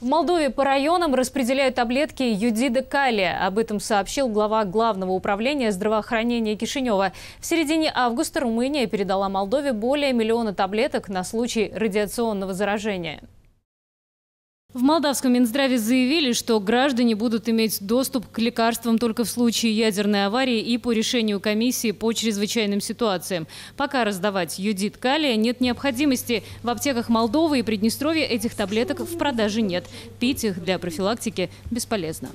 В Молдове по районам распределяют таблетки юдида калия. Об этом сообщил глава Главного управления здравоохранения Кишинева. В середине августа Румыния передала Молдове более миллиона таблеток на случай радиационного заражения. В молдавском Минздраве заявили, что граждане будут иметь доступ к лекарствам только в случае ядерной аварии и по решению комиссии по чрезвычайным ситуациям. Пока раздавать юдит калия нет необходимости. В аптеках Молдовы и Приднестровья этих таблеток в продаже нет. Пить их для профилактики бесполезно.